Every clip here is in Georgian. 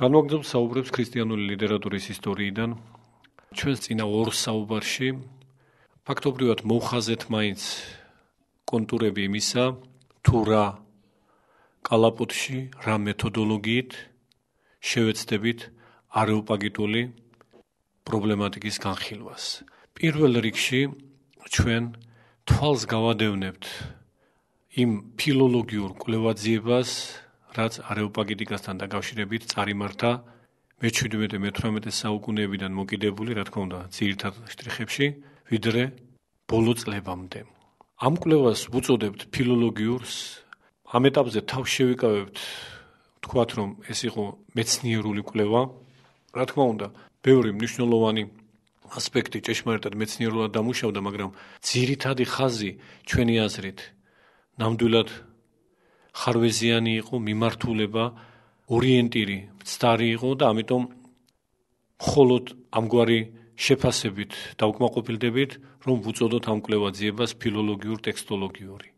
განვაგრძობ საუბრებს ქრისტიანული ლიტერატურის ისტორიიდან ჩვენს წინა ორ საუბარში ფაქტობრივად მოხაზეთ მაინც კონტურები იმისა თუ რა კალაპოტში რა მეთოდოლოგიით შევეცდებით არეოპაგიტული პრობლემატიკის განხილვას პირველ რიგში ჩვენ თვალს გავადევნებთ იმ ფილოლოგიურ კვლევაძიებას რაც არეოპაგიტიკასთან დაკავშირებით წარიმართა მე-17-მე-18 საუკუნეებიდან მოკიდებული, რა თქმა უნდა, ძირითად შტრიხებში, ვიდრე ბოლო წლებამდე. ამ კვლევას ვუწოდებთ ფილოლოგიურს. ამ ეტაპზე თავ შევიკავებთ თქვათ, რომ ეს იყო მეცნიერული კვლევა. რა თქმა უნდა, ბევრი მნიშვნელოვანი ასპექტი ჭეშმარიტად მეცნიერულად დამუშავდა, მაგრამ ძირითადი ხაზი ჩვენი აზრით ნამდვილად ხარვეზიანი იყო მიმართულება ორიენტირი მცდარი იყო და ამიტომ მხოლოდ ამგვარი შეფასებით და უკმაყოფილდებით რომ ვუწოდოთ ამ კვლევაძიებას ფილოლოგიურ ტექსტოლოგიური.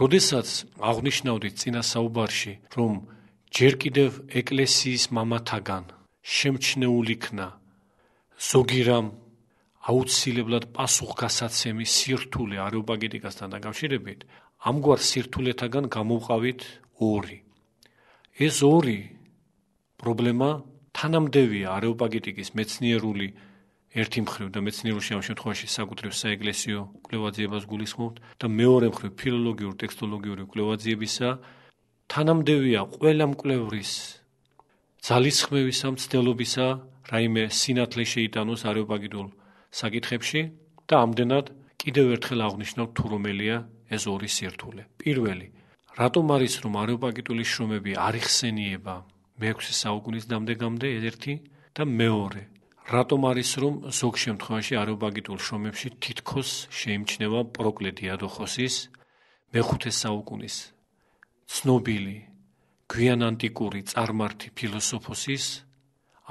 როდესაც აღნიშნავდით წინა საუბარში რომ ჯერ კიდევ ეკლესიის მამათაგან შემჩნეულ იქნა ზოგირამ აუცილებლად პასუხგასაცემი სირთულე არეობაგეტიკასთან დაკავშირებით, ამგვარ სირთულეთაგან გამოვყავით ორი. ეს ორი პრობლემა თანამდევია არეოპაგიტიკის მეცნიერული ერთი მხრივ და მეცნიერულში ამ შემთხვევაში საკუთრივ საეგლესიო კვლევაძიებას გულისხმობთ და მეორე მხრივ ფილოლოგიურ ტექსტოლოგიური კვლევაძიებისა თანამდევია ყველა მკვლევრის ძალისხმევის ამ ცდელობისა რაიმე სინათლე შეიტანოს არეოპაგიტულ საკითხებში და ამდენად კიდევ ერთხელ აღვნიშნავ თურმელია ეს ორი სირთულე. პირველი, რატომ არის რომ არეოპაგიტული შრომები არ იხსენიება 6 საუკუნის დამდეგამდე ერთი და მეორე, რატომ არის რომ ზოგ შემთხვევაში არეოპაგიტულ შრომებში თითქოს შეიმჩნევა პროკლედიადოხოსის მე-5 საუკუნის ცნობილი გვიან ანტიკური წარმართი ფილოსოფოსის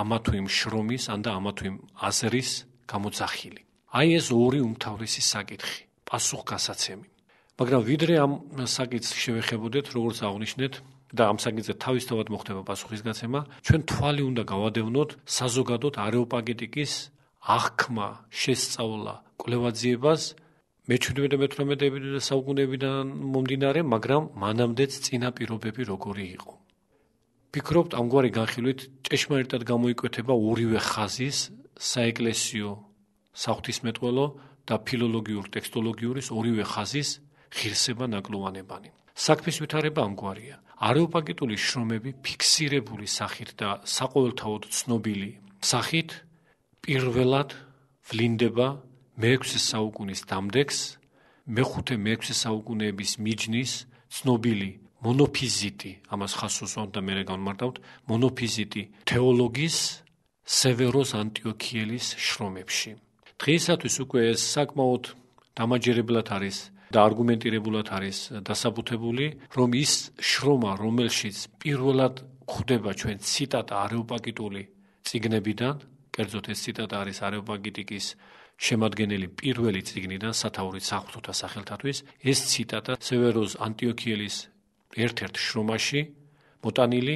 ამა თუ იმ შრომის ან და ამა თუ იმ აზრის გამოძახილი. აი ეს ორი უმთავრესი საკითხი. პასუხგასაცემი. მაგრამ ვიდრე ამ საკითხს შევეხებოდეთ, როგორც აღნიშნეთ და ამ საკითხზე თავისთავად მოხდება პასუხისგაცემა, ჩვენ თვალი უნდა გავადევნოთ საზოგადოთ არეოპაგეტიკის აღქმა, შესწავლა, კვლევაძიებას მე-17 მე-18 საუკუნეებიდან მომდინარე, მაგრამ მანამდეც წინაპირობები როგორი იყო. ფიქრობთ ამგვარი განხილვით ჭეშმარიტად გამოიკვეთება ორივე ხაზის საეკლესიო საღვთისმეტყველო და ფილოლოგიურ ტექსტოლოგიურის ორივე ხაზის ღირსება ნაკლოვანებანი. საქმის ვითარება ამგვარია. არეოპაგიტული შრომები ფიქსირებული სახით და საყოველთაოდ ცნობილი სახით პირველად ვლინდება მე-6 საუკუნის დამდეგს, მე-5-მე-6 საუკუნეების მიჯნის ცნობილი მონოფიზიტი, ამას ხას უსვამ და მეერე განმარტავთ, მონოფიზიტი თეოლოგის სევეროს ანტიოქიელის შრომებში. დღეისათვის უკვე საკმაოდ დამაჯერებლად არის და არგუმენტირებულად არის დასაბუთებული, რომ ის შრომა, რომელშიც პირველად ხვდება ჩვენ ციტატა არეოპაგიტული ციგნებიდან, კერძოდ ეს ციტატა არის არეოპაგიტიკის შემოადგენელი პირველი ციგნიდან სათაურის საფრთოთა სახელთათვის, ეს ციტატა სევეროს ანტიოქიელის ერთ-ერთ შრომაში მოტანილი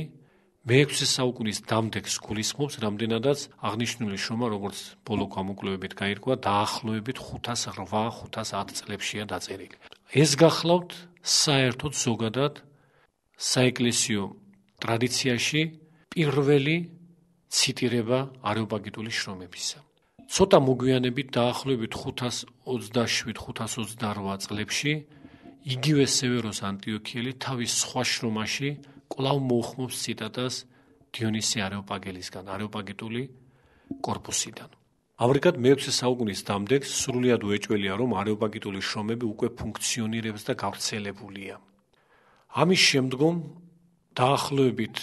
მეექვსე საუკუნის დამდეგს გულისხმობს რამდენადაც აღნიშნული შრომა როგორც ბოლო გამოკვლევებით გაირკვა დაახლოებით 508-510 წლებშია დაწერილი ეს გახლავთ საერთოდ ზოგადად საეკლესიო ტრადიციაში პირველი ციტირება არეოპაგიტული შრომებისა ცოტა მოგვიანებით დაახლოებით 527-528 წლებში იგივე სევეროს ანტიოქიელი თავის სხვა შრომაში კლავ მოხმობს ციტადას დიონისე არეოპაგელისგან, არეოპაგიტული корпуსიდან. ამრიგად მე-6 საუკუნის დამდეგ სრულიად უეჭველია, რომ არეოპაგიტული შრომები უკვე ფუნქციონირებს და გავრცელებულია. ამის შემდგომ დაახლოებით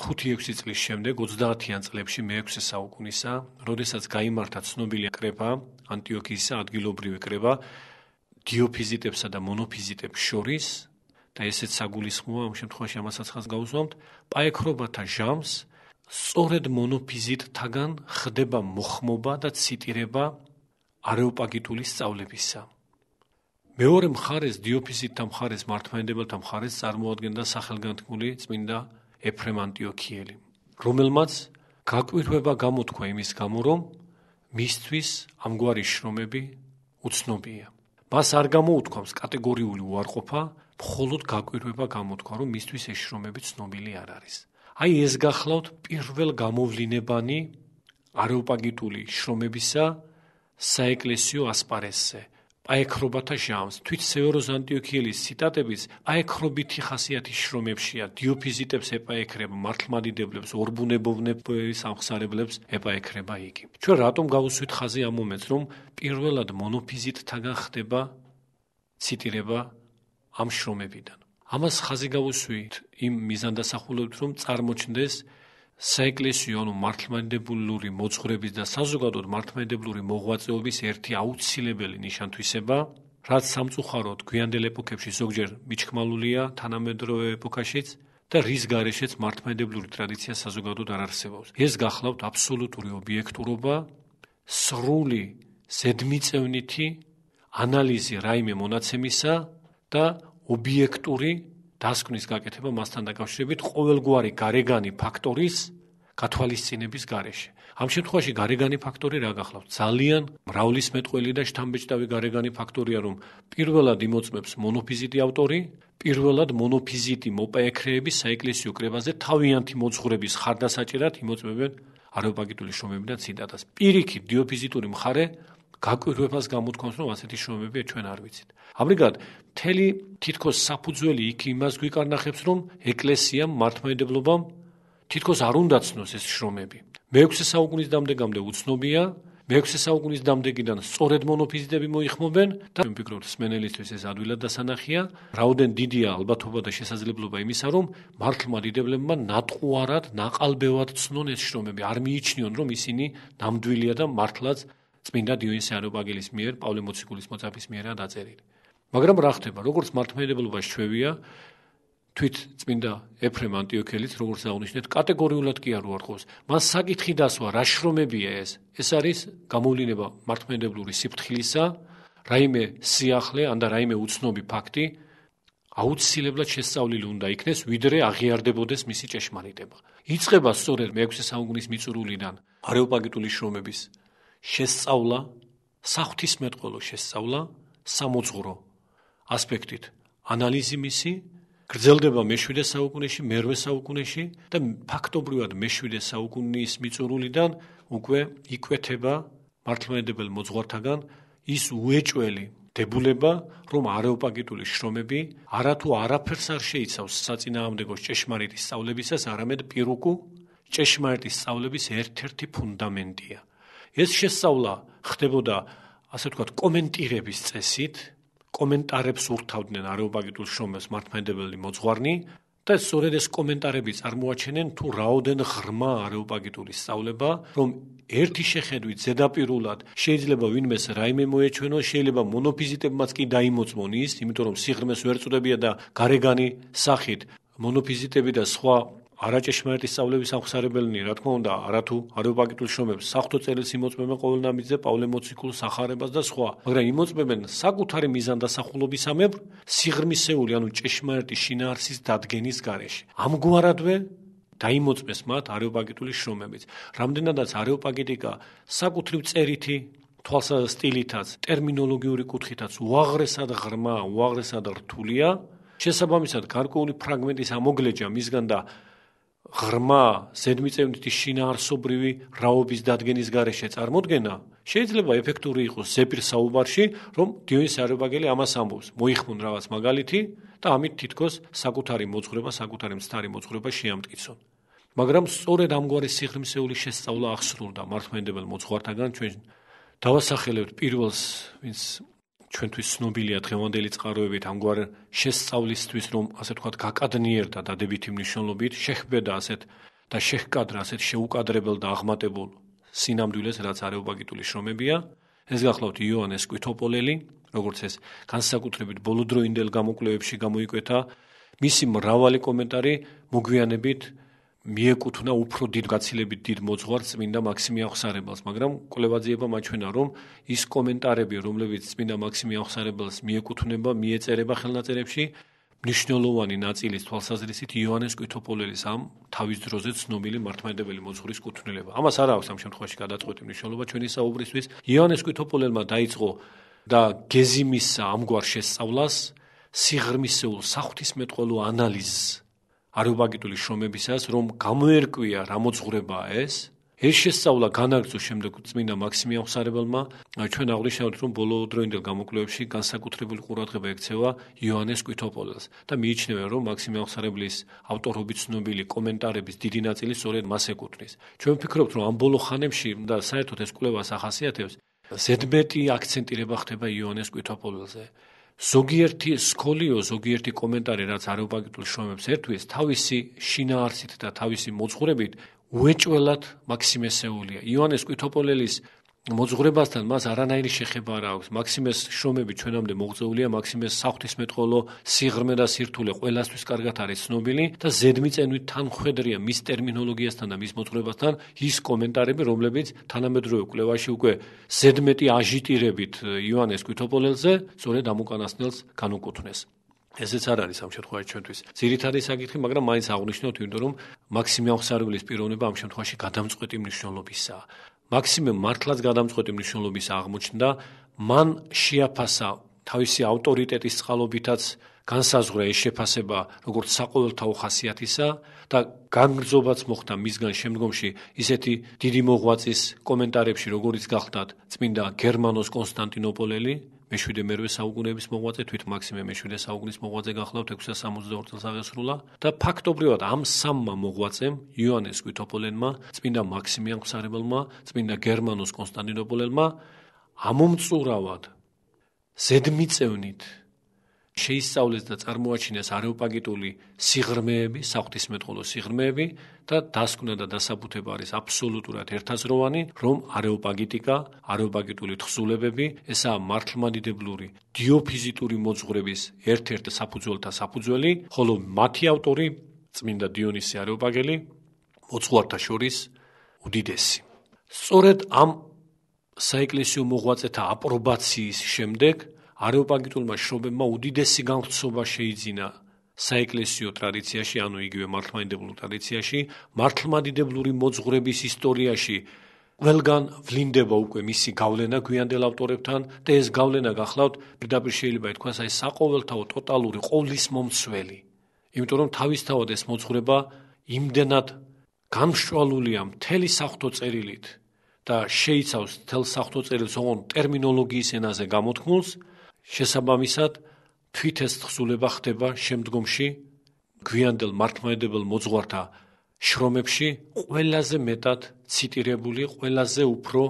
5-6 წლის შემდეგ 30-იან წლებში მე-6 საუკუნისა, როდესაც გამართა ცნობილია კრეფა, ანტიოქიის ადგილობრივი კრეფა დიოფიზიტებსა და მონოფიზიტებს შორის და ესეც საგულისხმოა იმ შემთხვევაში ამასაც ხაზს გავუსვამთ პაექრობათა ჟამს სწორედ მონოფიზიტთაგან ხდება მოხმობა და ციტირება არეოპაგიტული სწავლებისა მეორე მხარეს დიოფიზიტთან მხარეს მართმადებელთან მხარეს წარმოადგენდა სახელგანთქმული წმინდა ეფრემ ანტიოქიელი რომელმაც გაკვირვება გამოთქვა იმის გამო რომ მისთვის ამგვარი შრომები უცნობია მას არ გამოუთქვამს კატეგორიული უარყოფა მხოლოდ გაკვირვება გამოთქვა, რომ მისთვის ეს შრომები ცნობილი არ არის. აი ეს გახლავთ პირველ გამოვლინებანი არეოპაგიტული შრომებისა საეკლესიო ასპარესზე. აეკრობათა ჟამს თვით სევეროს ანტიოქიელის ციტატების აეკრობითი ხასიათის შრომებშია დიოფიზიტებს ეპაექრება მართლმადიდებლებს ორბუნებოვნების ამხსარებლებს ეპაექრება იგი ჩვენ რატომ გავუსვით ხაზი ამ მომენტს რომ პირველად მონოფიზიტთაგან ხდება ციტირება ამ შრომებიდან. ამას ხაზი გავუსვით იმ მიზანდასახულობთ, რომ წარმოჩნდეს საეკლესიო ანუ მართლმადებლური მოძღვრების და საზოგადოდ მართლმადებლური მოღვაწეობის ერთი აუცილებელი ნიშანთვისება, რაც სამწუხაროდ გვიანდელ ეპოქებში ზოგჯერ მიჩქმალულია თანამედროვე ეპოქაშიც და რის გარეშეც მართლმადებლური ტრადიცია საზოგადოდ არ არსებობს. ეს გახლავთ აბსოლუტური ობიექტურობა, სრული ზედმიწევნითი ანალიზი რაიმე მონაცემისა და ობიექტური დასკვნის გაკეთება მასთან დაკავშირებით ყოველგვარი გარეგანი ფაქტორის გათვალისწინების გარეშე. ამ შემთხვევაში გარეგანი ფაქტორი რა გახლავთ? ძალიან მრავლისმეტყველი და შთამბეჭდავი გარეგანი ფაქტორია, რომ პირველად იმოწმებს მონოფიზიტი ავტორი, პირველად მონოფიზიტი მოპაექრეების საეკლესიო კრებაზე თავიანთი მოძღვრების ხარდასაჭერად იმოწმებენ არეოპაგიტული შრომებიდან ციტატას. პირიქით დიოფიზიტური მხარე გაკვირვებას გამოთქვამს რომ ასეთი შრომები ჩვენ არ ვიცით. ამრიგად, მთელი თითქოს საფუძველი იქ იმას გვიკარნახებს რომ ეკლესიამ მართმადებლობამ თითქოს არ უნდა ცნოს ეს შრომები. მე-6 საუკუნის დამდეგამდე უცნობია მე-6 საუკუნის დამდეგიდან სწორედ მონოფიზიტები მოიხმობენ და მე ვფიქრობ სმენელისთვის ეს ადვილად დასანახია. რაოდენ დიდია ალბათობა და შესაძლებლობა იმისა, რომ მართლმადიდებლებმა ნატყუარად, ნაყალბევად ცნონ ეს შრომები, არ მიიჩნიონ რომ ისინი ნამდვილია და მართლაც წმინდა დიონის არობაგილის მიერ პავლე მოციქულის მოწაფის მიერა დაწერილი. მაგრამ რა ხდება? როგორც მართლმადიდებლობას შევია თვით წმინდა ეფრემ ანტიოქელიც როგორც აღნიშნეთ კატეგორიულად კი არ უარყოფს. მას საკითხი დასვა რა შრომებია ეს? ეს არის გამოვლინება მართლმადიდებლური სიფთხილისა, რაიმე სიახლე ან და რაიმე უცნობი ფაქტი აუცილებლად შესწავლილი უნდა იქნეს, ვიდრე აღიარდებოდეს მისი ჭეშმარიტება. იწება სწორედ მე-6 საუკუნის მიწურულიდან არეოპაგიტული შრომების შესწავლა, საღვთისმეტყველო შესწავლა, სამოძღვრო ასპექტით ანალიზი მისი გრძელდება მე-7 საუკუნეში, მე-8 საუკუნეში და ფაქტობრივად მე-7 საუკუნის მიწურულიდან უკვე იკვეთება მართლმადიდებელ მოძღვართაგან ის უეჭველი დებულება, რომ არეოპაგიტული შრომები არათუ არაფერს არ შეიცავს საწინააღმდეგო ჭეშმარიტის სწავლებისას, არამედ პირუკუ ჭეშმარიტის სწავლების ერთ-ერთი ფუნდამენტია. ეს შესწავლა ხდებოდა ასე ვთქვათ კომენტირების წესით კომენტარებს ურთავდნენ არეობაგიტულ შრომებს მართმენდებელი მოძღვარნი და სწორედ ეს კომენტარები წარმოაჩენენ თუ რაოდენ ღრმა არეობაგიტული სწავლება რომ ერთი შეხედვით ზედაპირულად შეიძლება ვინმეს რაიმე მოეჩვენონ შეიძლება მონოფიზიტებმაც კი დაიმოწმონ ის იმიტომ რომ სიღრმეს ვერ წუდებია და გარეგანი სახით მონოფიზიტები და სხვა არაჭეშმარიტის სწავლების აღსარებელნი, რა თქმა უნდა, არათუ არეოპაგიტულ შრომებს, სახთო წერილს იმოწმებენ ყოველნამდვილზე პავლე მოციქულის სახარებას და სხვა. მაგრამ იმოწმებენ საკუთარი მიზანდასახულობისამებრ სიღრმისეული, ანუ ჭეშმარიტის შინაარსის დადგენის გარეშე. ამგვარადვე დაიმოწმეს მათ არეოპაგიტული შრომებიც. რამდენადაც არეოპაგიტიკა საკუთრივ წერითი თვალსა და სტილითაც, ტერმინოლოგიური კუთხითაც უაღრესად ღრმა, უაღრესად რთულია, შესაბამისად გარკვეული ფრაგმენტის ამოგლეჯა მისგან და ღრმა ზედმიწევნითი შინაარსობრივი რაობის დადგენის გარეშე წარმოქმნა შეიძლება ეფექტური იყოს ზეპირ საუბარში რომ დიონის არებაგელი ამას ამბობს მოიხმონ რაღაც მაგალითი და ამით თითქოს საკუთარი მოძღრება საკუთარი მცდარი მოძღრება შეამტკიცონ მაგრამ სწორედ ამგვარი სიღრმისეული შესწავლა ახსრულდა მართმენდებელ მოძღვართაგან ჩვენ დავასახელებთ პირველს ვინც ჩვენთვის ცნობილია დღევანდელი წყაროებით ამგვარ შესწავლისთვის რომ ასე ვთქვათ გაკადნიერდა დადებითი მნიშვნელობით შეხვედა ასეთ და შეხკადრა ასეთ შეუკადრებელ და აღმატებულ სინამდვილეს რაც არეობაგიტული შრომებია ეს გახლავთ იოანეს კვითოპოლელი როგორც ეს განსაკუთრებით ბოლოდროინდელ გამოკვლევებში გამოიკვეთა მისი მრავალი კომენტარი მოგვიანებით მიეკუთვნა უფრო დიდ გაცილებით დიდ მოძღვარ წმინდა მაქსიმე აღსარებელს, მაგრამ კვლევაძიება მაჩვენა, რომ ის კომენტარები, რომლებიც წმინდა მაქსიმე აღსარებელს მიეკუთვნება, მიეწერება ხელნაწერებში, მნიშვნელოვანი ნაწილის თვალსაზრისით იოანეს კვითოპოლელის ამ თავის ძროზე ცნობილი მართმადებელი მოძღვრის კუთვნილება. ამას არ აქვს ამ შემთხვევაში გადაწყვეტი მნიშვნელობა ჩვენი საუბრისთვის. იოანეს კვითოპოლელმა დაიწყო და გეზიმის ამგვარ შესწავლას სიღრმისეულ საღვთისმეტყველო ანალიზს არიობაგიტული შრომებისას, რომ გამოერკვია რა მოძღვრებაა ეს. ეს შესწავლა განაგრძო შემდეგ წმინდა მაქსიმიან ხსარებელმა, ჩვენ აღვნიშნავთ, რომ ბოლო დროინდელ გამოკვლევებში განსაკუთრებული ყურადღება ექცევა იოანეს კვითოპოლას და მიიჩნევენ, რომ მაქსიმიან ხსარებლის ავტორობით ცნობილი კომენტარების დიდი ნაწილი სწორედ მას ეკუთვნის. ჩვენ ვფიქრობთ, რომ ამ ბოლო ხანებში და საერთოდ ეს კვლევა ახასიათებს ზედმეტი აქცენტირება ხდება იოანეს კვითოპოლზე. ზოგიერთი სკოლიო, ზოგიერთი კომენტარი, რაც არეოპაგიტულ შრომებს ერთვის, თავისი შინაარსით და თავისი მოძღურებით უეჭველად მაქსიმესეულია. იოანეს კვითოპოლელის მოძღრებასთან მას არანაირი შეხება არ აქვს. მაქსიმეს შრომები ჩვენამდე მოღწეულია, მაქსიმეს საფთისმეტყოლო სიღრმე და სირთულე ყველასთვის კარგად არის ცნობილი და ზედმიწევნით თანხვედრია მის ტერმინოლოგიასთან და მის მოძღრებასთან ის კომენტარები, რომლებიც თანამედროვე კვლევაში უკვე ზედმეტი აჟიტირებით ივანეს კვითოპოლელზე სწორედ ამ უკანასკნელს განუკუთვნეს. ესეც არ არის ამ შემთხვევაში ჩვენთვის. ძირითადი საკითხი, მაგრამ მაინც აღვნიშნოთ, ვინდორ რომ მაქსიმე აღსარებლის პიროვნება ამ შემთხვევაში გადამწყვეტი მნიშვნელობისაა. მაქსიმე მართლაც გადამწყვეტი მნიშვნელობის აღმოჩნდა, მან შეაფასა თავისი ავტორიტეტის წყალობითაც განსაზღვრა ეს შეფასება როგორც საყოველთაო ხასიათისა და განგრძობაც მოხდა მისგან შემდგომში ისეთი დიდი მოღვაწის კომენტარებში როგორც გახლდათ წმინდა გერმანოს კონსტანტინოპოლელი მე-7-მე საუკუნეების მოღვაწე, თვით მაქსიმე მე-7 საუკუნის მოღვაწე გახლავთ 1662 წელს აღესრულა და ფაქტობრივად ამ სამმა მოღვაწემ, იოანეს კვითოპოლენმა, წმინდა მაქსიმიან ხსარებელმა, წმინდა გერმანოს კონსტანტინოპოლელმა ამომწურავად ზედმიწევნით შეისწავლეს და წარმოაჩინეს არეოპაგიტული სიღრმეები, საფთისმეტყოლო სიღრმეები და დასკვნა და დასაბუთება არის აბსოლუტურად ერთაზროვანი, რომ არეოპაგიტიკა, არეოპაგიტული თხზულებები, ესაა მართლმადიდებლური დიოფიზიტური მოძღვრების ერთ-ერთ საფუძველთა საფუძველი, ხოლო მათი ავტორი წმინდა დიონისე არეოპაგელი მოძღვართა შორის უდიდესი. სწორედ ამ საეკლესიო მოღვაწეთა აპრობაციის შემდეგ არეოპაგიტულმა შრომებმა უდიდესი განხცობა შეიძინა საეკლესიო ტრადიციაში, ანუ იგივე მართლმადიდებლურ ტრადიციაში, მართლმადიდებლური მოძღვრების ისტორიაში ველგან ვლინდება უკვე მისი გავლენა გვიანდელ ავტორებთან და ეს გავლენა გახლავთ პირდაპირ შეიძლება ითქვას აი საყოველთაო ტოტალური ყოვლის მომცველი. იმიტომ რომ თავისთავად ეს მოძღვრება იმდენად განშვალულია მთელი სახთო წერილით და შეიცავს მთელ სახთო წერილს ოღონ ტერმინოლოგიის ენაზე გამოთქმულს შესაბამისად თვითეს ხსულება ხდება შემდგომში გვიანდელ მართმადებელ მოძღვართა შრომებში ყველაზე მეტად ციტირებული, ყველაზე უფრო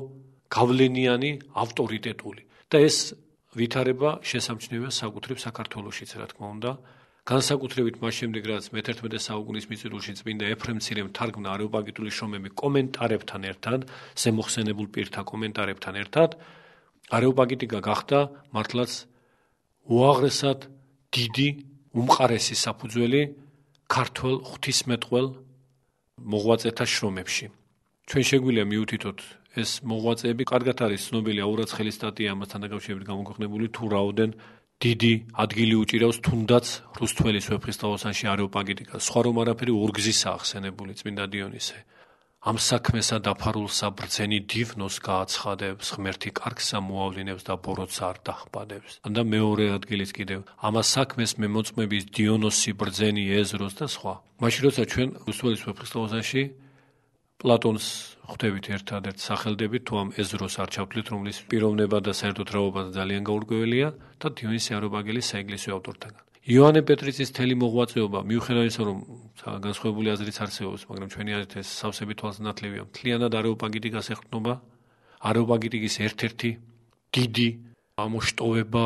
გავლენიანი, ავტორიტეტული. და ეს ვითარება შესამჩნევია საკუთრივ საქართველოსიც, რა თქმა უნდა. განსაკუთრებით მას შემდეგ, რაც მე-11 საუკუნის მიწურულში წმინდა ეფრემ ცირემ თარგმნა არეოპაგიტული შრომები კომენტარებთან ერთად, ზემოხსენებულ პირთა კომენტარებთან ერთად, არეოპაგიტიკა გახდა მართლაც უაღრესად დიდი უმყარესი საფუძველი ქართულ ღვთისმეტყველ მოღვაწეთა შრომებში. ჩვენ შეგვიძლია მიუთითოთ ეს მოღვაწეები კარგად არის ცნობილი აურაცხელის სტატია ამასთან დაკავშირებით გამოქვეყნებული თუ რაოდენ დიდი ადგილი უჭირავს თუნდაც რუსთველის ვეფხისტყაოსანში არეოპაგიტიკას. სხვა რომ არაფერი ურგზისა ახსენებული წმინდა დიონისე. ამ საქმესა დაფარულ საბრძენი დივნოს გააცხადებს, ღმერთი კარგსა მოავლინებს და ბოროტს არ დახბადებს. და მეორე ადგილის კიდევ, ამა საქმეს მემოწმების დიონოსი ბრძენი ეზროს და სხვა. მაშინ როცა ჩვენ უსულის ფეხსტოზაში პლატონს ხვდებით ერთადერთ სახელდებით, თუ ამ ეზროს არ ჩავთვლით, რომლის პიროვნება და საერთოდ რაობა ძალიან გაურკვეველია და დიონისე არობაგელი საეგლესიო ავტორთაგან. იოანე პეტრიცის თელი მოღვაწეობა მიუხედავად იმისა რომ განსხვავებული აზრიც არსებობს მაგრამ ჩვენი აზრით ეს სავსები თვალსაჩინოა მთლიანად არეოპაგიტი გასახნობა არეოპაგიტის ერთ-ერთი დიდი ამოშტოვება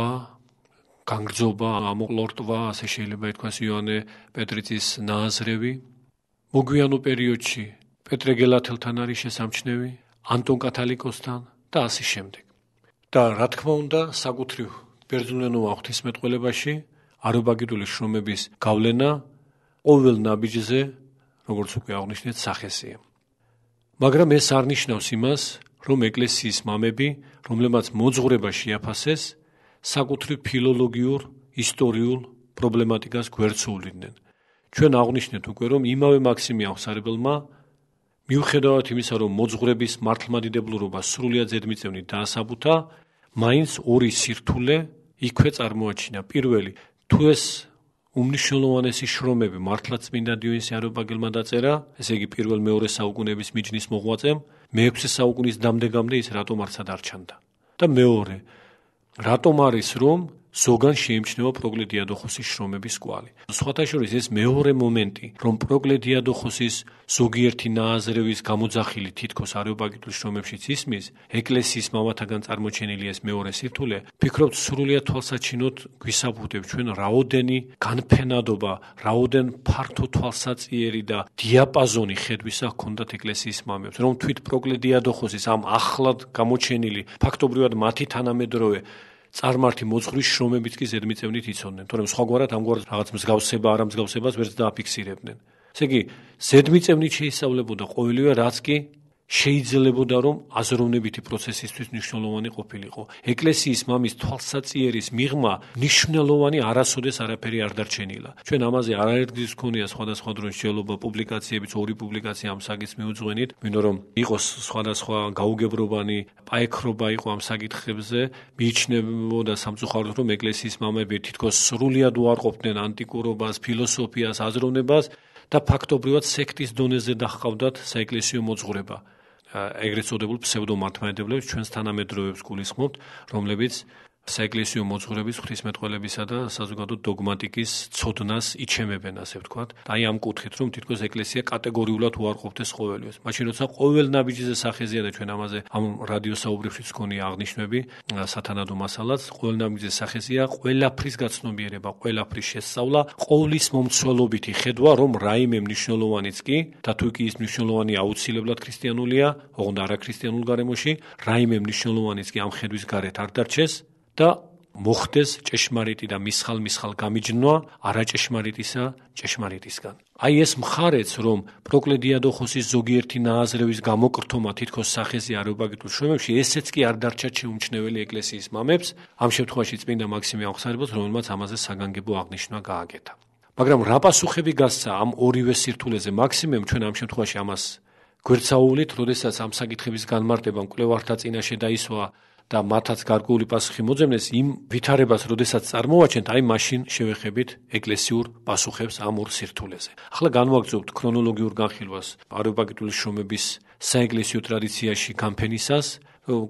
განგძობა ამოყლორტვა ასე შეიძლება ითქვას იოანე პეტრიცის ნააზრევი მოგვიანო პერიოდში პეტრე გელათელთან არის შესამჩნევი ანტონ კათალიკოსთან და ასე შემდეგ და რა თქმა უნდა საკუთრივ ბერძნულენო აღთის მეტყველებაში არობაგიტული შრომების გავლენა ყოველ ნაბიჯზე, როგორც უკვე აღნიშნეთ, სახესია. მაგრამ ეს არნიშნავს იმას, რომ ეკლესიის მამები, რომლებმაც მოძღვრება შეაფასეს, საკუთრივ ფილოლოგიურ, ისტორიულ პრობლემატიკას გვერდსულდნენ. ჩვენ აღნიშნეთ უკვე, რომ იმავე მაქსიმე აღსარებელმა მიუხედავად იმისა, რომ მოძღვრების მართლმადიდებლურობა სრულიად ზედმიწევნით დაასაბუთა, მაინც ორი სირთულე იქვე წარმოაჩინა. პირველი, თუ ეს უმნიშვნელოვანესი შრომები მართლაც წმინდა დიონისე არიოპაგელმა დაწერა, ესე იგი პირველ მეორე საუკუნეების მიჯნის მოღვაწემ, მე-6 საუკუნის დამდეგამდე ის რატომ არცა დარჩანდა. და მეორე, რატომ არის რომ ზოგან შეიმჩნევა პროგლედიადოხოსის შრომების კვალი. სხვათაშორის ეს მეორე მომენტი, რომ პროგლედიადოხოსის ზოგიერთი ნააზრევის გამოძახილი თითქოს არეობაგიტულ შრომებშიც ისმის, ეკლესიის მამათაგან წარმოჩენილი ეს მეორე სირთულე, ფიქრობთ სრულიად თვალსაჩინოდ გვისაბუთებს ჩვენ რაოდენი განფენადობა, რაოდენ ფართო თვალსაწიერი და დიაპაზონი ხედვისა ჰქონდათ ეკლესიის მამებს, რომ თვით პროგლედიადოხოსის ამ ახლად გამოჩენილი ფაქტობრივად მათი თანამედროვე წარმართი მოძღვრის შრომებით კი ზედმიწევნით იცოდნენ, თორემ სხვაგვარად ამგვარ რაღაც მსგავსება არ ამსგავსებას ვერც დააფიქსირებდნენ. ესე იგი, ზედმიწევნით შეისწავლებოდა ყოველივე, რაც კი შეიძლებოდა რომ აზროვნებითი პროცესისთვის მნიშვნელოვანი ყოფილიყო. ეკლესიის მამის თვალსაწიერის მიღმა მნიშვნელოვანი არასოდეს არაფერი არ დარჩენილა. ჩვენ ამაზე არაერთგზის ქონია სხვადასხვა დროს შეიძლება პუბლიკაციებიც ორი პუბლიკაცია ამ საგის მიუძღვენით, მინდა რომ იყოს სხვადასხვა გაუგებრობანი, პაექრობა იყოს ამ საკითხებზე, მიიჩნევოდა სამწუხაროდ რომ ეკლესიის მამები თითქოს სრულად უარყოფდნენ ანტიკურობას, ფილოსოფიას, აზროვნებას და ფაქტობრივად სექტის დონეზე დაჰყავდათ საეკლესიო მოძღვრება. ეგრეთ წოდებულ ფსევდომართმანებლებს ჩვენს თანამედროვეებს გულისხმობთ, რომლებიც საეკლესიო მოძღვრების ღვთისმეტყველებისა და საზოგადო დოგმატიკის ცოდნას იჩემებენ, ასე ვთქვათ. აი ამ კუთხით რომ თითქოს ეკლესია კატეგორიულად უარყოფდეს ყოველივეს. მაშინ როცა ყოველ ნაბიჯზე სახეზია და ჩვენ ამაზე ამ რადიოსაუბრებში გქონია აღნიშნები სათანადო მასალაც, ყოველ ნაბიჯზე სახეზია ყოლაფრის გაცნობიერება, ყოლაფრის შესწავლა, ყოვლის მომცველობითი ხედვა, რომ რაიმე მნიშვნელოვანიც კი, და თუ კი ის მნიშვნელოვანი აუცილებლად ქრისტიანულია, ოღონდ არა ქრისტიანულ გარემოში, რაიმე მნიშვნელოვანიც კი ამ ხედვის გარეთ არ დარჩეს, და მოხდეს ჭეშმარიტი და მისხალ-მისხალ გამიჯნვა არაჭეშმარიტისა ჭეშმარიტისგან. აი ეს მხარეც რომ პროკლედიადოხოსის ზოგიერთი ნააზრევის გამოკრთომა თითქოს სახეზე არობაგიტულ შრომებში ესეც კი არ დარჩა შეუმჩნეველი ეკლესიის მამებს, ამ შემთხვევაში წმინდა მაქსიმე აღსარებს, რომელმაც ამაზე საგანგებო აღნიშნვა გააკეთა. მაგრამ რა პასუხები გასცა ამ ორივე სირთულეზე მაქსიმემ ჩვენ ამ შემთხვევაში ამას გვერდსაულით, როდესაც ამ საკითხების განმარტება მკვლევართა წინაშე დაისვა და მათაც გარკვეული პასუხი მოძებნეს იმ ვითარებას, როდესაც წარმოვაჩენთ, აი მაშინ შევეხებით ეკლესიურ პასუხებს ამ ორ სირთულეზე. ახლა განვაგრძობთ ქრონოლოგიურ განხილვას პარობაგიტული შრომების საეკლესიო ტრადიციაში კამფენისას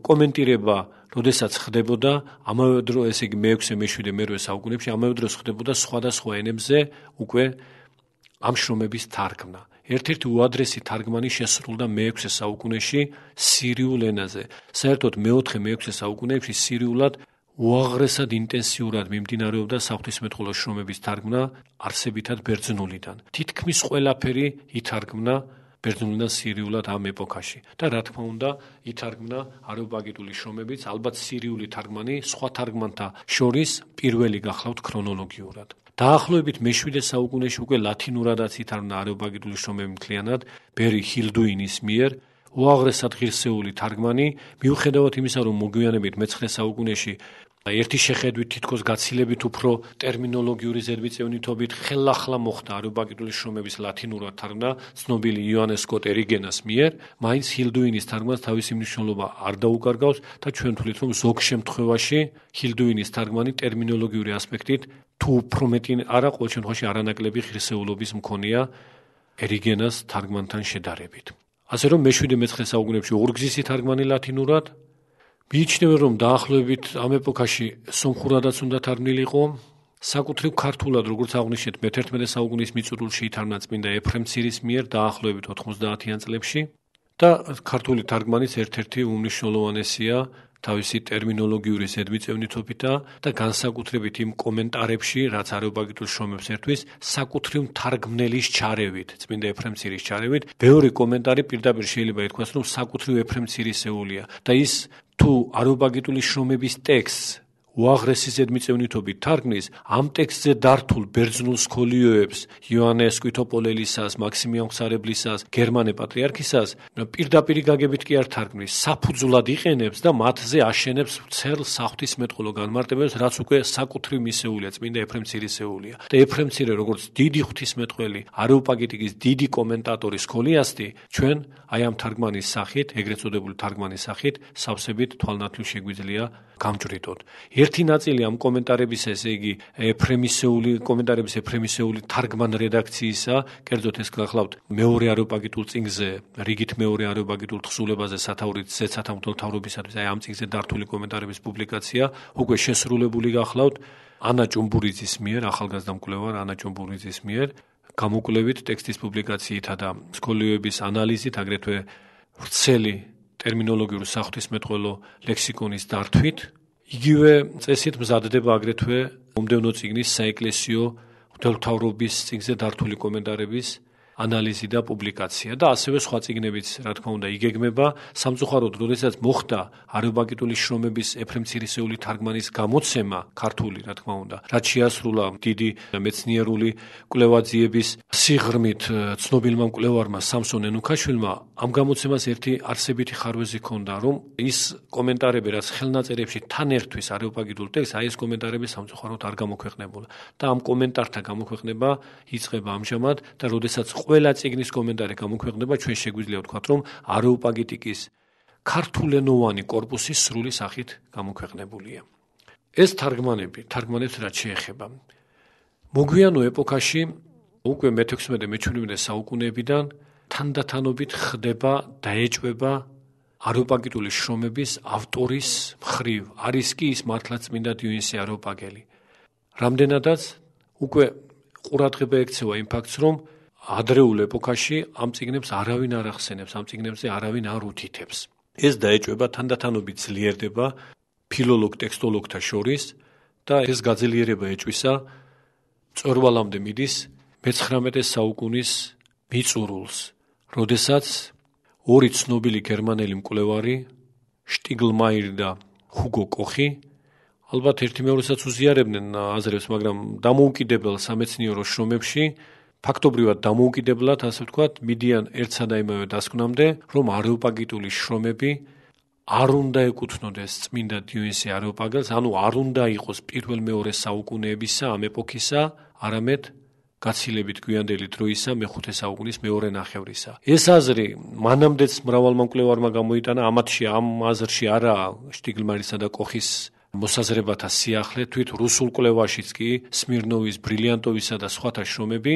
კომენტირება როდესაც ხდებოდა ამავე დროს, ესე იგი მე-6, მე-7, მე-8 საუკუნეებში ამავე დროს ხდებოდა სხვადასხვა ენებზე უკვე ამ შრომების თარგმნა. ერთ-ერთი უადრესი თარგმანი შესრულდა მე-6 საუკუნეში სირიულ ენაზე. საერთოდ მე-4-მე-6 საუკუნეებში სირიულად უაღრესად ინტენსიურად მიმდინარეობდა საფთისმეტყველო შრომების თარგმნა არსებითად ბერძნულიდან. თითქმის ყველაფერი ითარგმნა ბერძნულიდან სირიულად ამ ეპოქაში და რა თქმა უნდა ითარგმნა არეობაგიტული შრომებიც, ალბათ სირიული თარგმანი სხვა თარგმანთა შორის პირველი გახლავთ ქრონოლოგიურად. დაახლოებით მე-17 საუკუნეში უკვე ლათინურადაც ითარგმნა არეობაგირული შრომები მთლიანად ბერი ჰილდუინის მიერ უაღრესად ღირსეული თარგმანი, მიუხედავად იმისა, რომ მოგვიანებით მე-9 საუკუნეში ერთი შეხედვით თითქოს გაცილებით უფრო ტერმინოლოგიური ზერბიწევნითობით ხელახლა მოხდა არიობაკიტული შრომების ლათინურად თარგმნა ცნობილი იოანეს კოტ ერიგენას მიერ, მაინც ჰილდუინის თარგმანს თავისი მნიშვნელობა არ დაუკარგავს და ჩვენ თვლით, რომ ზოგ შემთხვევაში ჰილდუინის თარგმანი ტერმინოლოგიური ასპექტით თუ უფრო მეტი არა ყოველ შემთხვევაში არანაკლები ღირსეულობის მქონია ერიგენას თარგმანთან შედარებით. ასე რომ მე-17 საუკუნეში ორგზის ითარგმნილ ლათინურად მიიჩნევენ რომ დაახლოებით ამ ეპოქაში სომხურადაც უნდა თარგმნილიყო საკუთრივ ქართულად როგორც აღნიშნეთ მე-11 საუკუნის მიწურულში ითარგმნა წმინდა ეფრემ ცირის მიერ დაახლოებით 90-იან წლებში და ქართული თარგმანის ერთ-ერთი უმნიშვნელოვანესია თავისი ტერმინოლოგიური ზედმიწევნითობითა და განსაკუთრებით იმ კომენტარებში, რაც არეობაგიტულ შრომებს ერთვის, საკუთრივ მთარგმნელის ჩარევით, წმინდა ეფრემ ცირის ჩარევით, ბევრი კომენტარი პირდაპირ შეიძლება ითქვას, რომ საკუთრივ ეფრემ ცირისეულია და ის თუ არეობაგიტული შრომების ტექსტს უაღრესი ზედმიწევნითობით თარგმნის ამ ტექსტზე დართულ ბერძნულ სკოლიოებს იოანეს კვითოპოლელისას, მაქსიმიან ხსარებლისას, გერმანე პატრიარქისას პირდაპირი გაგებით კი არ თარგმნის, საფუძვლად იყენებს და მათზე აშენებს ცერ საფთის მეტყოლო განმარტებებს, რაც უკვე საკუთრივ მისეულია წმინდა ეფრემ ცირისეულია. და ეფრემ ცირე როგორც დიდი ღვთის მეტყველი, არეოპაგიტიკის დიდი კომენტატორი სკოლიასტი, ჩვენ აი ამ თარგმანის სახით, ეგრეთ წოდებული თარგმანის სახით, სავსებით თვალნათლივ შეგვიძლია გამჭრიდოთ. ერთი ნაწილი ამ კომენტარების, ესე იგი, ეფრემისეული კომენტარების ეფრემისეული თარგმან რედაქციისა, კერძოდ ეს გახლავთ მეორე არეოპაგიტულ წინგზე, რიგით მეორე არეოპაგიტულ თხზულებაზე სათაურით ზეცათამთოლ თავრობისათვის, აი ამ წინგზე დართული კომენტარების პუბლიკაცია, უკვე შესრულებული გახლავთ ანა ჯუმბურიძის მიერ, ახალგაზრდა მკვლევარ ანა ჯუმბურიძის მიერ გამოკვლევით ტექსტის პუბლიკაციითა და სკოლიოების ანალიზით, აგრეთვე ვრცელი ტერმინოლოგიურ საფრთხისმეტყველო ლექსიკონის დართვით იგივე წესით მზადდება აგრეთვე მომდევნო წიგნის საეკლესიო ღვთელმთავრობის წიგზე დართული კომენტარების ანალიზი და პუბლიკაცია და ასევე სხვა წიგნებიც რა თქმა უნდა იგეგმება სამწუხაროდ როდესაც მოხდა არიობაგიტული შრომების ეფრემ ცირისეული თარგმანის გამოცემა ქართული რა თქმა უნდა რაც შეასრულა დიდი მეცნიერული კვლევაძიების სიღრმით ცნობილმა მკვლევარმა სამსონ ენუქაშვილმა ამ გამოცემას ერთი არსებითი ხარვეზი ქონდა რომ ის კომენტარები რაც ხელნაწერებში თან ერთვის არიობაგიტულ ტექსტს აი ეს კომენტარები სამწუხაროდ არ გამოქვეყნებული და ამ კომენტართა გამოქვეყნება იწყება ამჟამად და როდესაც ყველა ციგნის კომენტარი გამოქვეყნდება ჩვენ შეგვიძლია ვთქვათ რომ არეოპაგიტიკის ქართულენოვანი корпуსი სრული სახით გამოქვეყნებულია ეს თარგმანები თარგმანებს რაც შეეხება მოგვიანო ეპოქაში უკვე მე-16-მე-17 საუკუნეებიდან თანდათანობით ხდება დაეჭება არეოპაგიტული შრომების ავტორის მხრივ არის კი ის მართლაც მინდა დიუნსი არეოპაგელი რამდენადაც უკვე ყურადღება ექცევა იმ ფაქტს რომ ადრეულ ეპოქაში ამ ციგნებს არავინ არ ახსენებს, ამ ციგნებზე არავინ არ უთითებს. ეს დაეჭება თანდათანობით ძლიერდება ფილოლოგ ტექსტოლოგთა შორის და ეს გაძლიერება ეჭვისა წერვალამდე მიდის მე-19 საუკუნის მიწურულს, როდესაც ორი ცნობილი გერმანელი მკვლევარი შტიგლმაიერი და ჰუგო კოხი ალბათ ერთმეორესაც უზიარებდნენ აზრებს, მაგრამ დამოუკიდებელ სამეცნიერო შრომებში ფაქტობრივად დამოუკიდებლად, ასე ვთქვათ, მიდიან ერთსა და იმავე დასკვნამდე, რომ არეოპაგიტული შრომები არ უნდა ეკუთვნოდეს წმინდა დიონისე არეოპაგელს, ანუ არ უნდა იყოს პირველ მეორე საუკუნეებისა ამ ეპოქისა, არამედ გაცილებით გვიანდელი დროისა მე-5 საუკუნის მეორე ნახევრისა. ეს აზრი მანამდეც მრავალ მომკვლევარმა გამოიტანა, ამათში ამ აზრში არა შტიგლმარისა და კოხის მოსაზრებათა სიახლე, თვით რუსულ კვლევაშიც კი სმირნოვის, ბრილიანტოვისა და სხვათა შრომები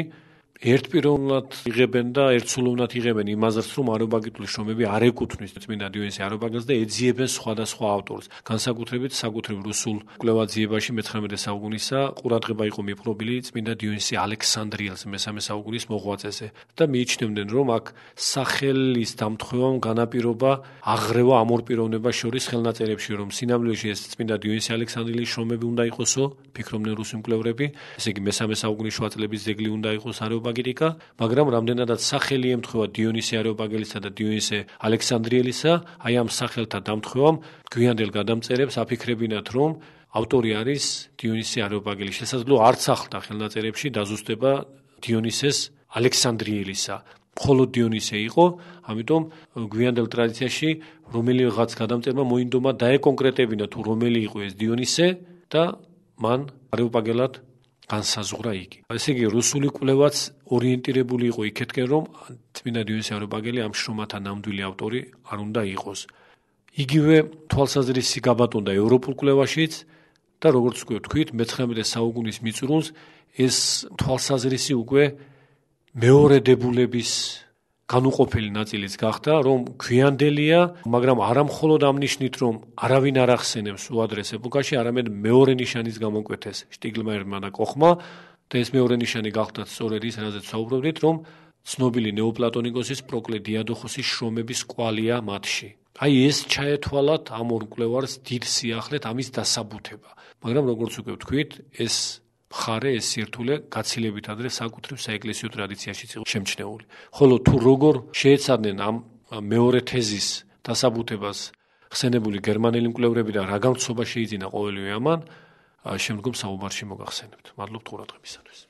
ერთპიროვნულად იღებენ და ერთსულოვნად იღებენ იმაზეც რომ არობაგიტული შრომები არ ეკუთვნის წმინდა დიონისე არობაგას და ეძიებენ სხვადასხვა ავტორს განსაკუთრებით საკუთრივ რუსულ კვლევაძიებაში მე-19 საუკუნისა ყურადღება იყო მიპყრობილი წმინდა დიონისე ალექსანდრიელს მე-3 საუკუნის მოღვაწეზე და მიიჩნევდნენ რომ აქ სახელის დამთხევამ განაპირობა აღრევა ამორპირონება შორის ხელნაწერებში რომ სინამდვილეში ეს წმინდა დიონისე ალექსანდრიელის შრომები უნდა იყოსო ფიქრობდნენ რუსი მკვლევრები ესე იგი მე-3 საუკუნის შუა წლების ძეგლი უნდა იყოს არობაგი არეოპაგირიკა, მაგრამ რამდენადაც სახელი ემთხვევა დიონისე არეოპაგელისა და დიონისე ალექსანდრიელისა, აი ამ სახელთა დამთხევამ გვიანდელ გადამწერებს აფიქრებინათ, რომ ავტორი არის დიონისე არეოპაგელი. შესაძლო არც ახლა ხელნაწერებში დაზუსტება დიონისეს ალექსანდრიელისა. მხოლოდ დიონისე იყო, ამიტომ გვიანდელ ტრადიციაში რომელი რაღაც გადამწერმა მოინდომა დაეკონკრეტებინა თუ რომელი იყო ეს დიონისე და მან არეოპაგელად განსაზღვრა იგი. ესე იგი რუსული კვლევაც ორიენტირებული იყო იქეთკენ რომ თმინა დიონის ევროპაგელი ამ შრომათა ნამდვილი ავტორი არ უნდა იყოს. იგივე თვალსაზრისი გაბატონდა ევროპულ კვლევაშიც და როგორც უკვე ვთქვით, მე-19 საუკუნის მიწურულს ეს თვალსაზრისი უკვე მეორე დებულების განუყოფელი ნაწილიც გახდა, რომ გვიანდელია, მაგრამ არა მხოლოდ ამნიშნით, რომ არავინ არ ახსენებს უადრეს ეპოქაში, არამედ მეორე ნიშანის გამოკვეთეს შტიგლმაერმა და კოხმა და ეს მეორე ნიშანი გახდა სწორედ ის, რაზეც საუბრობდით, რომ ცნობილი ნეოპლატონიკოსის პროკლე დიადოხოსის შრომების კვალია მათში. აი ეს ჩაეთვალათ ამ ორკლევარს დიდ სიახლეთ ამის დასაბუთება. მაგრამ როგორც უკვე ვთქვით, ეს მხარე ეს სირთულე გაცილებით ადრე საკუთრივ საეკლესიო ტრადიციაშიც იყო შემჩნეული. ხოლო თუ როგორ შეეცადნენ ამ მეორე თეზის დასაბუთებას ხსენებული გერმანელი მკვლევრები და რა განცობა შეიძინა ყოველივე ამან შემდგომ საუბარში მოგახსენებთ. მადლობთ ყურადღებისთვის.